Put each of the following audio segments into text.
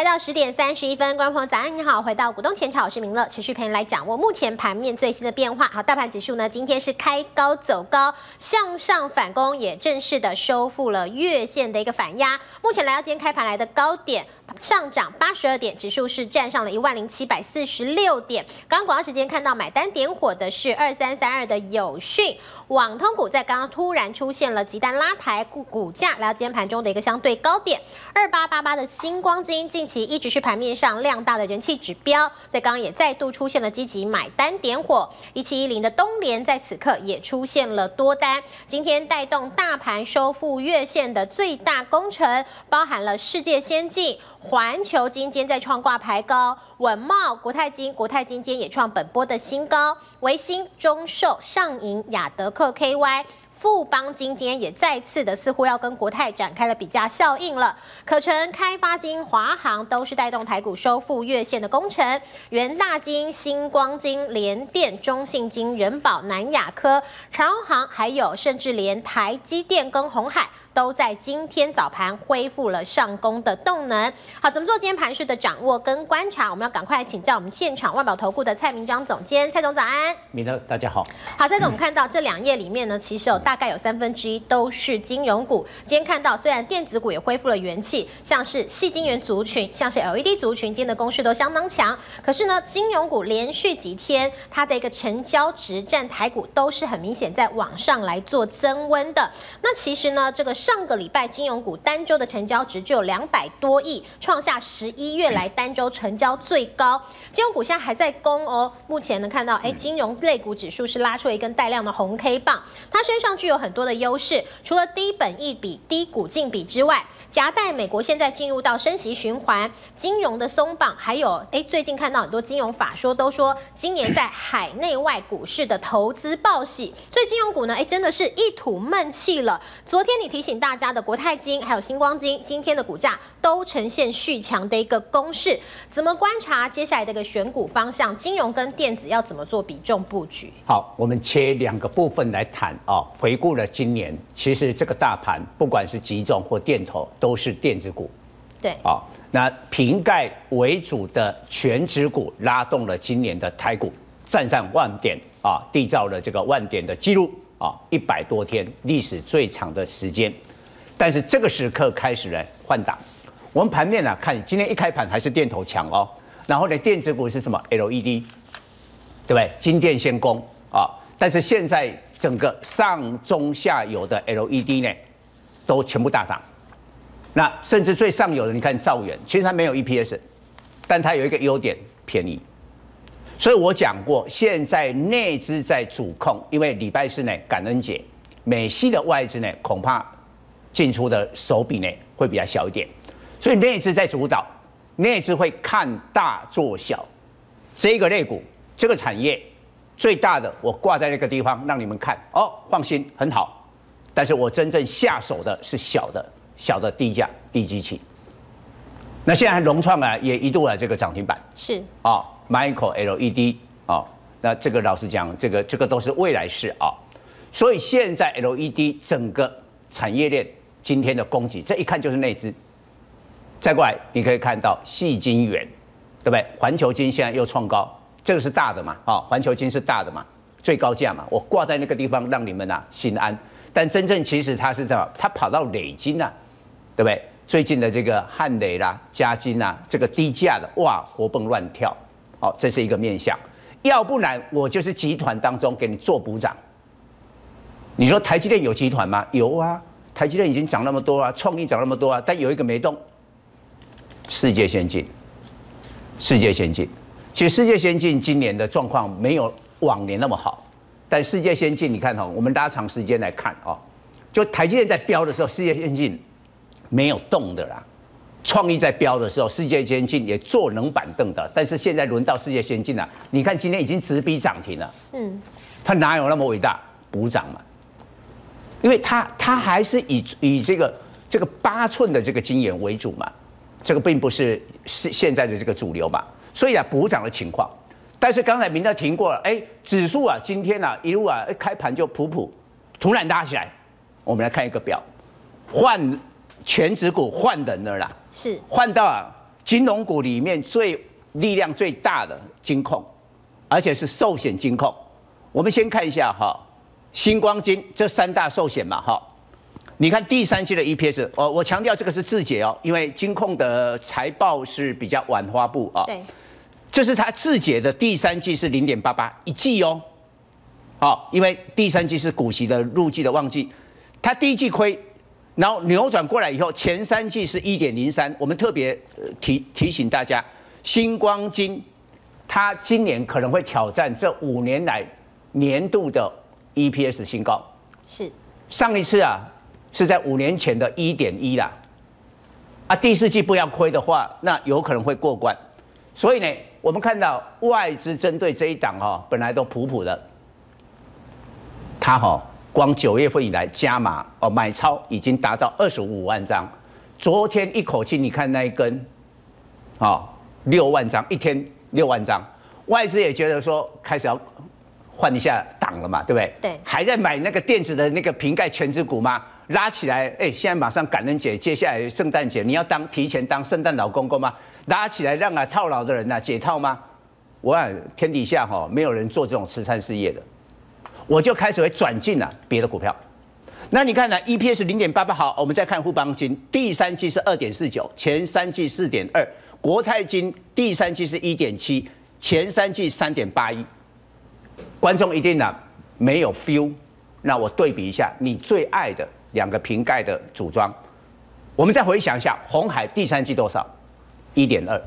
来到十点三十一分，朋友早安，你好，回到股东前场，我是明乐，持续陪你来掌握目前盘面最新的变化。好，大盘指数呢，今天是开高走高，向上反攻，也正式的收复了月线的一个反压。目前来到今天开盘来的高点。上涨八十二点，指数是站上了一万零七百四十六点。刚刚广告时间看到买单点火的是二三三二的有讯网通股，在刚刚突然出现了急单拉抬股股价，来到今天盘中的一个相对高点。二八八八的星光金近期一直是盘面上量大的人气指标，在刚刚也再度出现了积极买单点火。一七一零的东联在此刻也出现了多单，今天带动大盘收复月线的最大功程，包含了世界先进。环球金今天在创挂牌高，稳茂、国泰金、国泰金今天也创本波的新高，维新、中寿、上银、雅德克 KY、富邦金今天也再次的似乎要跟国泰展开了比价效应了。可成开发金、华航都是带动台股收复月线的工程，元大金、星光金、联电、中信金、人保、南亚科、长荣航，还有甚至连台积电跟红海。都在今天早盘恢复了上攻的动能。好，怎么做今天盘式的掌握跟观察？我们要赶快请教我们现场万宝投顾的蔡明章总。监，蔡总早安，明德大家好。好，蔡总，我们看到这两页里面呢，其实有大概有三分之一都是金融股。今天看到虽然电子股也恢复了元气，像是细晶圆族群，像是 LED 族群，今天的攻势都相当强。可是呢，金融股连续几天，它的一个成交值占台股都是很明显在往上来做增温的。那其实呢，这个。上个礼拜金融股单周的成交值就有两百多亿，创下十一月来单周成交最高。金融股现在还在攻哦，目前能看到，哎，金融类股指数是拉出一根带量的红 K 棒，它身上具有很多的优势，除了低本益比、低股净比之外。夹带美国现在进入到升息循环，金融的松绑，还有哎，最近看到很多金融法说都说，今年在海内外股市的投资报喜，所以金融股呢，哎，真的是一吐闷气了。昨天你提醒大家的国泰金，还有星光金，今天的股价都呈现续强的一个攻势。怎么观察接下来的一个选股方向？金融跟电子要怎么做比重布局？好，我们切两个部分来谈啊。回顾了今年，其实这个大盘不管是集中或电投。都是电子股，对啊，那瓶盖为主的全指股拉动了今年的台股，站上万点啊，缔造了这个万点的记录啊，一百多天历史最长的时间。但是这个时刻开始呢，换挡。我们盘面呢，看今天一开盘还是电头强哦，然后呢，电子股是什么？LED，对不对？金电先攻啊，但是现在整个上中下游的 LED 呢，都全部大涨。那甚至最上游的，你看兆远，其实它没有 EPS，但它有一个优点便宜。所以我讲过，现在内资在主控，因为礼拜四呢，感恩节，美西的外资呢，恐怕进出的手笔呢会比较小一点，所以内资在主导，内资会看大做小。这个类股，这个产业最大的，我挂在那个地方让你们看。哦，放心，很好，但是我真正下手的是小的。小的低价低机器，那现在融创啊也一度啊这个涨停板是啊，micro LED 啊，那这个老实讲，这个这个都是未来式啊，所以现在 LED 整个产业链今天的供给，这一看就是那只。再过来你可以看到细晶元，对不对？环球晶现在又创高，这个是大的嘛，啊，环球晶是大的嘛，最高价嘛，我挂在那个地方让你们呐心安。但真正其实它是这样，它跑到垒晶啊？对不对？最近的这个汉雷啦、嘉金啦，这个低价的哇，活蹦乱跳，哦，这是一个面相。要不然我就是集团当中给你做补涨。你说台积电有集团吗？有啊，台积电已经涨那么多啊，创意涨那么多啊，但有一个没动。世界先进，世界先进，其实世界先进今年的状况没有往年那么好，但世界先进你看哦，我们拉长时间来看啊，就台积电在飙的时候，世界先进。没有动的啦，创意在飙的时候，世界先进也坐冷板凳的，但是现在轮到世界先进了，你看今天已经直逼涨停了，嗯，它哪有那么伟大补涨嘛？因为它它还是以以这个这个八寸的这个经验为主嘛，这个并不是是现在的这个主流嘛，所以啊补涨的情况，但是刚才明道停过了，哎，指数啊今天啊一路啊一开盘就普普，突然拉起来，我们来看一个表，换。全职股换人了啦，是换到金融股里面最力量最大的金控，而且是寿险金控。我们先看一下哈，星光金这三大寿险嘛哈，你看第三季的 EPS，哦，我强调这个是自解哦，因为金控的财报是比较晚发布啊。对，这是他自解的第三季是零点八八一季哦，好，因为第三季是股息的入季的旺季，他第一季亏。然后扭转过来以后，前三季是1.03，我们特别提提醒大家，星光金，它今年可能会挑战这五年来年度的 EPS 新高，是上一次啊是在五年前的一点一啦，啊第四季不要亏的话，那有可能会过关，所以呢，我们看到外资针对这一档哈，本来都普普的，它好。光九月份以来，加码哦，买超已经达到二十五万张。昨天一口气，你看那一根，哦，六万张，一天六万张。外资也觉得说，开始要换一下档了嘛，对不对？对。还在买那个电子的那个瓶盖全值股吗？拉起来，哎，现在马上感恩节，接下来圣诞节，你要当提前当圣诞老公公吗？拉起来，让啊套牢的人呐解套吗？我看天底下哈，没有人做这种慈善事业的。我就开始会转进了别的股票，那你看呢？EPS 零点八八，好，我们再看富邦金第三季是二点四九，前三季四点二；国泰金第三季是一点七，前三季三点八一。观众一定呢没有 feel，那我对比一下你最爱的两个瓶盖的组装，我们再回想一下红海第三季多少，一点二，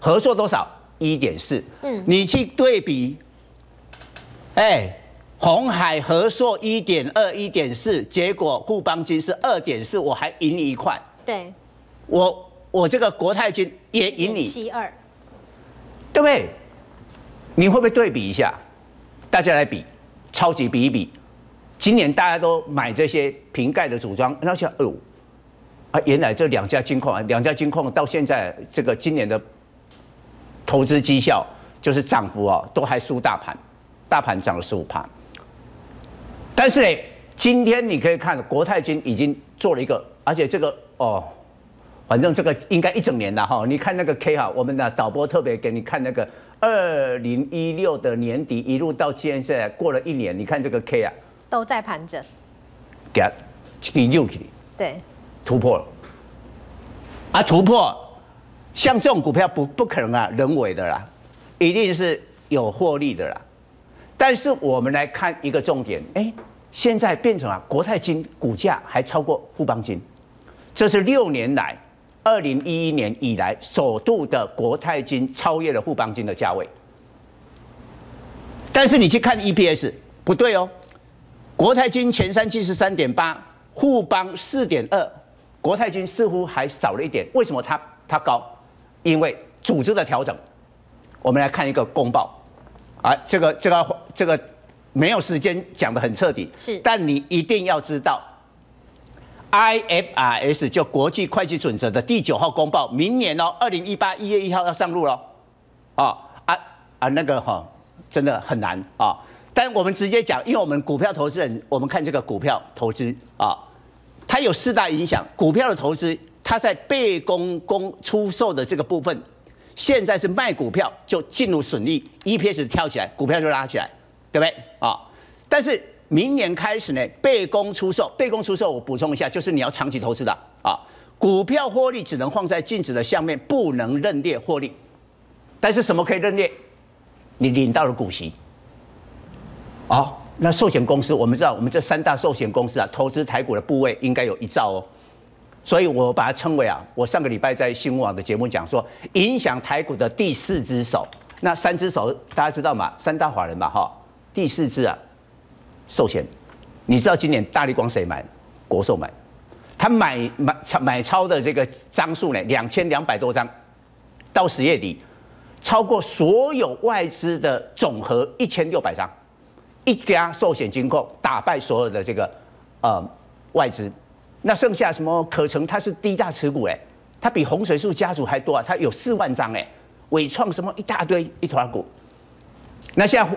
合作多少，一点四。嗯，你去对比，哎。红海和硕一点二一点四，结果富邦金是二点四，我还赢你一块。对，我我这个国泰金也赢你七二，对不对？你会不会对比一下？大家来比，超级比一比。今年大家都买这些瓶盖的组装，那哎哦，啊，原来这两家金矿，两家金矿到现在这个今年的投资绩效，就是涨幅哦，都还输大盘，大盘涨了十五盘。但是嘞，今天你可以看国泰金已经做了一个，而且这个哦，反正这个应该一整年了哈。你看那个 K 哈，我们的导播特别给你看那个二零一六的年底一路到今天，现在过了一年，你看这个 K 啊，都在盘整，给，一六起，对，突破了，啊，突破，像这种股票不不可能啊，人为的啦，一定是有获利的啦。但是我们来看一个重点，哎。现在变成了国泰金股价还超过富邦金，这是六年来二零一一年以来首度的国泰金超越了富邦金的价位。但是你去看 EPS 不对哦，国泰金前三季是三点八，富邦四点二，国泰金似乎还少了一点。为什么它它高？因为组织的调整。我们来看一个公报，啊，这个这个这个。没有时间讲得很彻底，是，但你一定要知道，IFRS 就国际会计准则的第九号公报，明年哦，二零一八一月一号要上路了，啊啊啊，那个哈，真的很难啊。但我们直接讲，因为我们股票投资人，我们看这个股票投资啊，它有四大影响。股票的投资，它在被公公出售的这个部分，现在是卖股票就进入损益，EPS 跳起来，股票就拉起来。对不对啊？但是明年开始呢，被公出售，被公出售，我补充一下，就是你要长期投资的啊，股票获利只能放在净值的下面，不能认列获利。但是什么可以认列？你领到了股息啊。那寿险公司，我们知道我们这三大寿险公司啊，投资台股的部位应该有一兆哦，所以我把它称为啊，我上个礼拜在新闻网的节目讲说，影响台股的第四只手。那三只手大家知道吗？三大华人嘛，哈。第四次啊，寿险，你知道今年大力光谁买？国寿买，他买买超买超的这个张数呢？两千两百多张，到十月底，超过所有外资的总和一千六百张，一家寿险金控打败所有的这个呃外资，那剩下什么可成？他是第一大持股哎，他比洪水树家族还多啊，他有四万张哎，伟创什么一大堆一团股，那现在。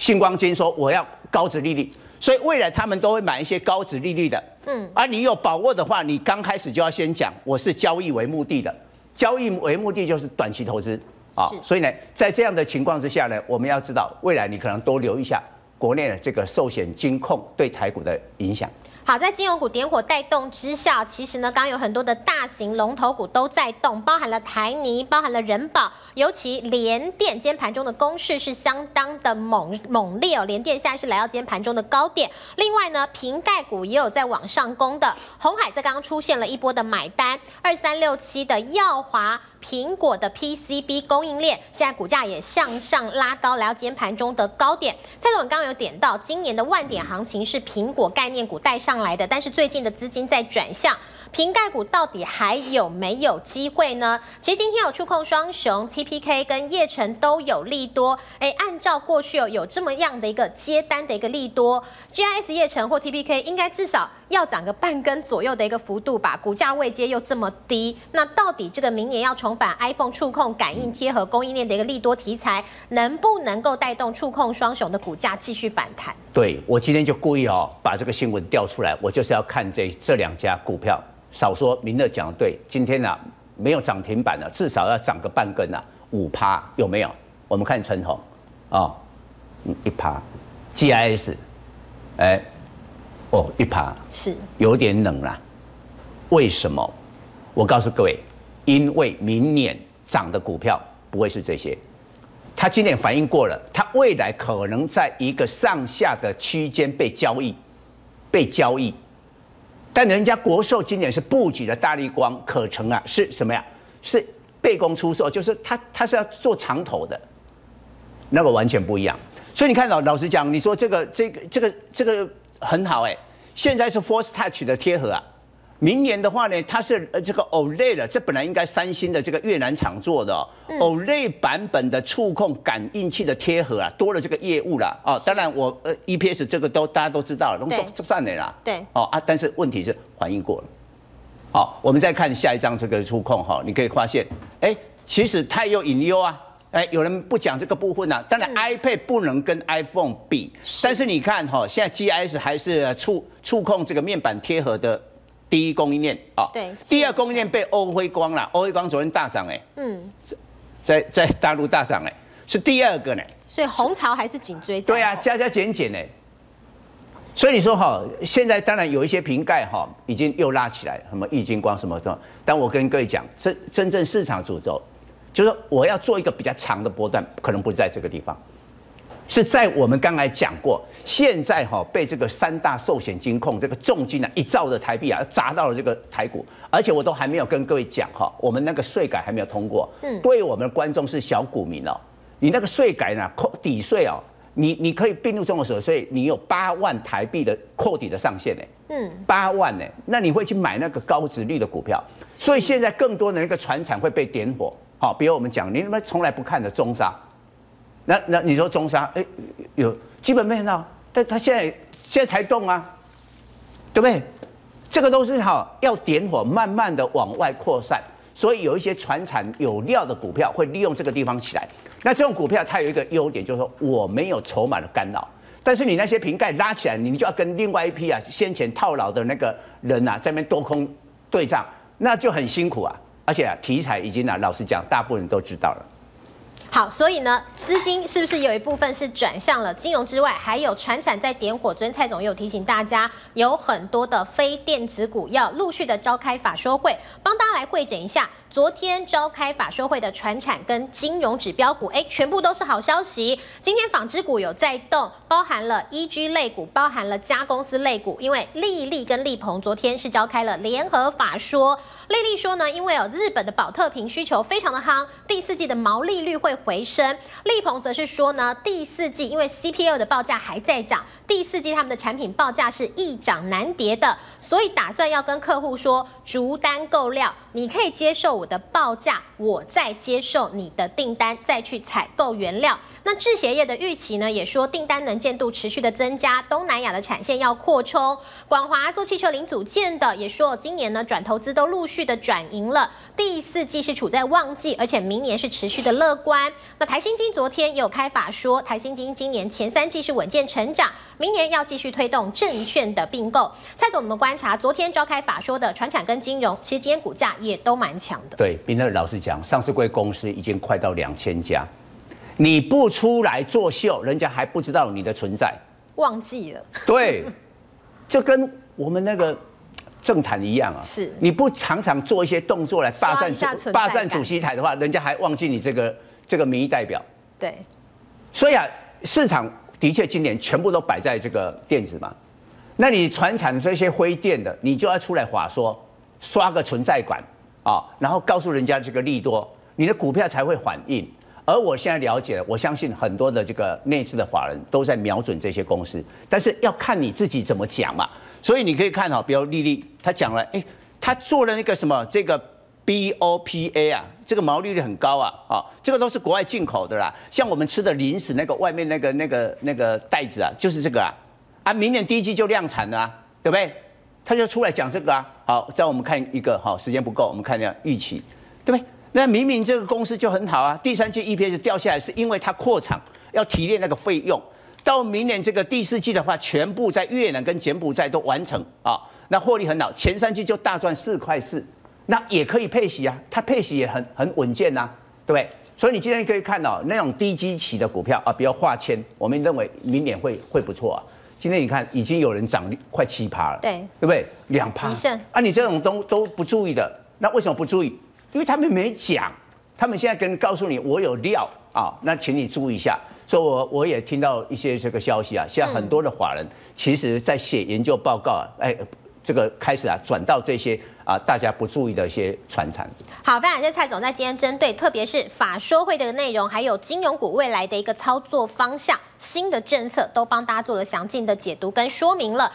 信光金说：“我要高值利率，所以未来他们都会买一些高值利率的。嗯，而你有把握的话，你刚开始就要先讲我是交易为目的的，交易为目的就是短期投资啊。所以呢，在这样的情况之下呢，我们要知道未来你可能多留一下国内的这个寿险金控对台股的影响。”好，在金融股点火带动之下，其实呢，刚刚有很多的大型龙头股都在动，包含了台泥，包含了人保，尤其联电，今天盘中的攻势是相当的猛猛烈哦。联电现在是来到今天盘中的高点，另外呢，平盖股也有在往上攻的，红海在刚刚出现了一波的买单，二三六七的耀华。苹果的 PCB 供应链现在股价也向上拉高，来到今天盘中的高点。蔡总刚刚有点到，今年的万点行情是苹果概念股带上来的，但是最近的资金在转向，瓶盖股到底还有没有机会呢？其实今天有触控双雄 TPK 跟叶城都有利多，哎，按照过去哦有这么样的一个接单的一个利多，GIS 叶城或 TPK 应该至少要涨个半根左右的一个幅度吧？股价位阶又这么低，那到底这个明年要从返 iPhone 触控感应贴合供应链的一个利多题材，能不能够带动触控双雄的股价继续反弹？对我今天就故意哦把这个新闻调出来，我就是要看这这两家股票。少说明乐讲的对，今天呢没有涨停板了，至少要涨个半根啊，五趴有没有？我们看陈彤哦，一趴 GIS，哎哦一趴是有点冷啊。为什么？我告诉各位。因为明年涨的股票不会是这些，他今年反应过了，他未来可能在一个上下的区间被交易，被交易。但人家国寿今年是布局了大力光、可成啊，是什么呀？是背公出售，就是他他是要做长投的，那个完全不一样。所以你看老老实讲，你说这个这个这个这个很好哎，现在是 Force Touch 的贴合啊。明年的话呢，它是呃这个 OLED，这本来应该三星的这个越南厂做的 OLED 版本的触控感应器的贴合啊，多了这个业务了哦。当然我 EPS 这个都大家都知道了，能都做上啦。对哦啊，但是问题是反应过了。好，我们再看下一张这个触控哈，你可以发现，哎，其实它有隐忧啊。哎，有人不讲这个部分呢。当然 iPad 不能跟 iPhone 比，但是你看哈，现在 GS 还是触触控这个面板贴合的。第一供应链啊，对，第二供应链被欧辉光了，欧辉光昨天大涨哎，嗯，在在大陆大涨哎，是第二个呢，所以红潮还是颈椎涨，对啊，加加减减呢。所以你说哈，现在当然有一些瓶盖哈，已经又拉起来，什么易经光什么什么，但我跟各位讲，真真正市场主轴，就是我要做一个比较长的波段，可能不是在这个地方。是在我们刚才讲过，现在哈被这个三大寿险金控这个重金呢一兆的台币啊砸到了这个台股，而且我都还没有跟各位讲哈，我们那个税改还没有通过，嗯，对我们观众是小股民哦，你那个税改呢扣抵税哦，你你可以并入综合所得税，你有八万台币的扣抵的上限呢。嗯，八万呢，那你会去买那个高值率的股票，所以现在更多的那个船产会被点火，好，比如我们讲，你们从来不看的中沙。那那你说中沙，哎，有基本面闹，但他现在现在才动啊，对不对？这个都是哈要点火，慢慢的往外扩散，所以有一些船产有料的股票会利用这个地方起来。那这种股票它有一个优点，就是说我没有筹码的干扰，但是你那些瓶盖拉起来，你就要跟另外一批啊先前套牢的那个人呐在那边多空对账，那就很辛苦啊。而且啊题材已经啊，老实讲，大部分人都知道了。好，所以呢，资金是不是有一部分是转向了金融之外，还有船产在点火？昨天蔡总也有提醒大家，有很多的非电子股要陆续的召开法说会，帮大家来会诊一下。昨天召开法说会的船产跟金融指标股，哎，全部都是好消息。今天纺织股有在动，包含了依 G 类股，包含了加公司类股，因为利利跟利鹏昨天是召开了联合法说。丽丽说呢，因为哦，日本的保特瓶需求非常的夯，第四季的毛利率会回升。丽鹏则是说呢，第四季因为 C P L 的报价还在涨，第四季他们的产品报价是易涨难跌的，所以打算要跟客户说逐单购料。你可以接受我的报价，我再接受你的订单，再去采购原料。那制鞋业的预期呢？也说订单能见度持续的增加，东南亚的产线要扩充。广华做汽车零组件的也说，今年呢转投资都陆续的转盈了。第四季是处在旺季，而且明年是持续的乐观。那台新金昨天也有开法说，台新金今年前三季是稳健成长，明年要继续推动证券的并购。蔡总，我们观察昨天召开法说的船产跟金融，其实今天股价。也都蛮强的。对，比那老师讲，上市公司已经快到两千家，你不出来作秀，人家还不知道你的存在。忘记了。对，就跟我们那个政坛一样啊，是你不常常做一些动作来霸占霸占主席台的话，人家还忘记你这个这个民意代表。对。所以啊，市场的确今年全部都摆在这个电子嘛，那你传产这些灰电的，你就要出来话说。刷个存在感，啊，然后告诉人家这个利多，你的股票才会反应。而我现在了解，了，我相信很多的这个内资的法人都在瞄准这些公司，但是要看你自己怎么讲嘛。所以你可以看哈，比如丽丽她讲了，哎，她做了那个什么这个 B O P A 啊，这个毛利率很高啊，啊，这个都是国外进口的啦，像我们吃的零食那个外面那个那个那个袋子啊，就是这个啊，啊，明年第一季就量产了，对不对？他就出来讲这个啊，好，再我们看一个，好，时间不够，我们看一下预期，对不对？那明明这个公司就很好啊，第三季 e p s 掉下来，是因为它扩厂要提炼那个费用。到明年这个第四季的话，全部在越南跟柬埔寨都完成啊，那获利很好，前三季就大赚四块四，那也可以配息啊，它配息也很很稳健呐，对不对？所以你今天可以看到那种低基期的股票啊，比如化纤，我们认为明年会会不错啊。今天你看，已经有人涨快七趴了，对，对不对？两趴啊！你这种都都不注意的，那为什么不注意？因为他们没讲，他们现在跟告诉你我有料啊，那请你注意一下。所以我我也听到一些这个消息啊，现在很多的华人其实在写研究报告啊，哎，这个开始啊转到这些。啊，大家不注意的一些传承。好，常感谢蔡总在今天针对特别是法说会的内容，还有金融股未来的一个操作方向、新的政策，都帮大家做了详尽的解读跟说明了。